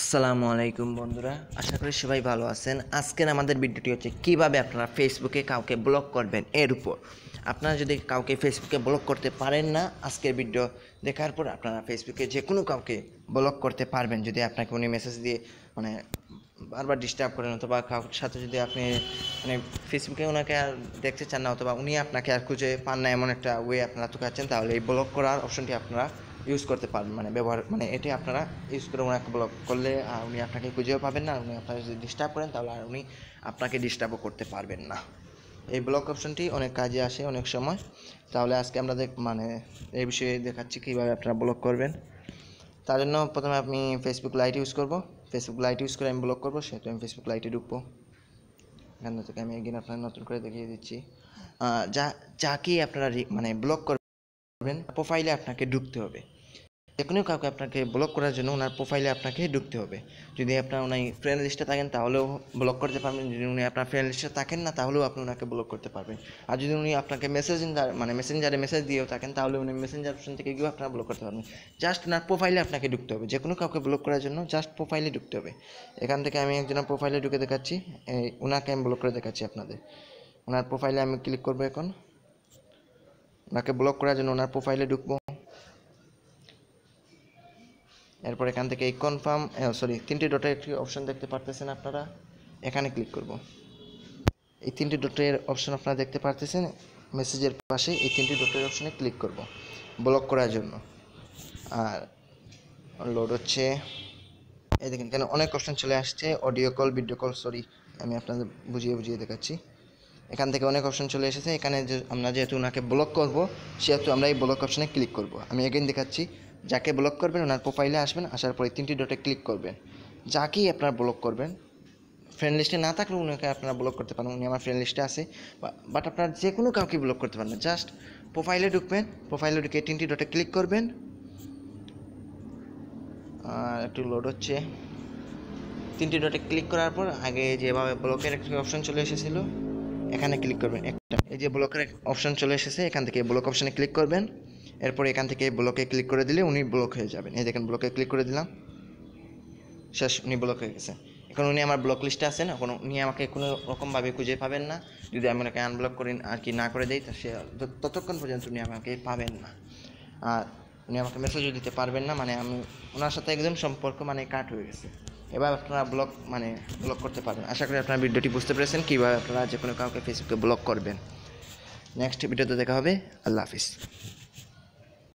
আসসালামু আলাইকুম বন্ধুরা আশা করি সবাই ভালো আছেন আজকের আমাদের ভিডিওটি হচ্ছে কিভাবে আপনারা ফেসবুকে কাউকে ব্লক করবেন এর উপর আপনারা যদি কাউকে ফেসবুকে ব্লক করতে পারেন না আজকের ভিডিও দেখার পর আপনারা ফেসবুকে যে কোনো কাউকে ব্লক করতে পারবেন যদি আপনাকে উনি মেসেজ দিয়ে মানে বারবার ডিস্টার্ব করেন অথবা কাউকে সাথে যদি আপনি মানে ফেসবুকে ওনাকে আর দেখতে চান না অথবা উনি আপনাকে আর খুঁজে পান না এমন একটা ওয়ে আপনারা তো খাচ্ছেন তাহলে এই ব্লক করার অপশনটি আপনারা ইউজ করতে পারেন মানে ব্যবহার মানে এটি আপনারা ইউজ করে ওনাকে ব্লক করলে আর উনি আপনাকে খুঁজেও পাবেন না উনি আপনাকে যদি ডিস্টার্ব করেন তাহলে আর উনি আপনাকে ডিস্টার্বও করতে পারবেন না এই ব্লক অপশনটি অনেক কাজে আসে অনেক সময় তাহলে আজকে আমরা দেখ মানে এই বিষয়ে দেখাচ্ছি কীভাবে আপনারা ব্লক করবেন তার জন্য প্রথমে আমি ফেসবুক লাইট ইউজ করব ফেসবুক লাইট ইউজ করে আমি ব্লক করবো সেহেতু আমি ফেসবুক লাইটে ঢুকবো এখান থেকে আমি এগিয়ে আপনাকে নতুন করে দেখিয়ে দিচ্ছি যা যাকে আপনারা মানে ব্লক করবেন প্রোফাইলে আপনাকে ঢুকতে হবে যে কোনো কাউকে আপনাকে ব্লক করার জন্য ওনার প্রোফাইলে আপনাকে ঢুকতে হবে যদি আপনার ওনার ফ্রেন্ড লিস্টে থাকেন তাহলেও ব্লক করতে পারবেন যদি উনি আপনার ফ্রেন্ড লিস্টে থাকেন না তাহলেও আপনি ওনাকে ব্লক করতে পারবেন আর যদি উনি আপনাকে মেসেঞ্জার মানে মেসেঞ্জারে মেসেজ দিয়েও থাকেন তাহলে উনি মেসেঞ্জার অপশন থেকে গিয়েও আপনারা ব্লক করতে পারবেন জাস্ট ওনার প্রোফাইলে আপনাকে ঢুকতে হবে যে কোনো কাউকে ব্লক করার জন্য জাস্ট প্রোফাইলে ঢুকতে হবে এখান থেকে আমি একজনের প্রোফাইলে ঢুকে দেখাচ্ছি ওনাকে আমি ব্লক করে দেখাচ্ছি আপনাদের ওনার প্রোফাইলে আমি ক্লিক করবো এখন ওনাকে ব্লক করার জন্য ওনার প্রোফাইলে ঢুকবো এরপর এখান থেকে এই কনফার্ম সরি তিনটি ডটের একটি অপশান দেখতে পারতেছেন আপনারা এখানে ক্লিক করব এই তিনটি ডটের অপশন আপনারা দেখতে পারতেছেন মেসেজের পাশে এই তিনটি ডটের অপশানে ক্লিক করব ব্লক করার জন্য আর লোড হচ্ছে এই দেখেন কেন অনেক অপশন চলে আসছে audio call video call sorry আমি আপনাদের বুঝিয়ে বুঝিয়ে দেখাচ্ছি এখান থেকে অনেক অপশন চলে এসেছে এখানে যে আমরা যেহেতু ওনাকে ব্লক করব সেহেতু আমরা এই ব্লক অপশানে ক্লিক করব আমি এগেন দেখাচ্ছি যাকে ব্লক করবেন ওনার প্রোফাইলে আসবেন আসার পরে তিনটি ডটে ক্লিক করবেন যাকেই আপনার ব্লক করবেন ফ্রেন্ড লিস্টে না থাকলে উনিকে আপনারা ব্লক করতে পারেন উনি আমার ফ্রেন্ড লিস্টে আছে বাট আপনার যে কোনো কাউকে ব্লক করতে পারেন জাস্ট প্রোফাইলে ঢুকবেন প্রোফাইলে ঢুকে তিনটি ডটে ক্লিক করবেন আর একটু লোড হচ্ছে তিনটি ডটে ক্লিক করার পর আগে যেভাবে ব্লকের একটি অপশন চলে এসেছিল এখানে ক্লিক করবেন একটা এই যে ব্লকের অপশন চলে এসেছে এখান থেকে ব্লক অপশানে ক্লিক করবেন এরপর এখান থেকে ব্লকে ক্লিক করে দিলে উনি ব্লক হয়ে যাবেন এই দেখেন ব্লকে ক্লিক করে দিলাম শেষ উনি ব্লক হয়ে গেছে এখন উনি আমার ব্লক লিস্টে আছেন এখন উনি আমাকে কোনো রকমভাবে খুঁজে পাবেন না যদি আমি ওনাকে আনব্লক করি আর কি না করে দিই তা সে ততক্ষণ পর্যন্ত উনি আমাকে পাবেন না আর উনি আমাকে মেসেজও দিতে পারবেন না মানে আমি ওনার সাথে একদম সম্পর্ক মানে কাট হয়ে গেছে এবার আপনারা ব্লক মানে ব্লক করতে পারবেন আশা করি আপনারা ভিডিওটি বুঝতে পেরেছেন কীভাবে আপনারা যে কোনো কাউকে ফেসবুকে ব্লক করবেন নেক্সট ভিডিওতে দেখা হবে আল্লাহ হাফিজ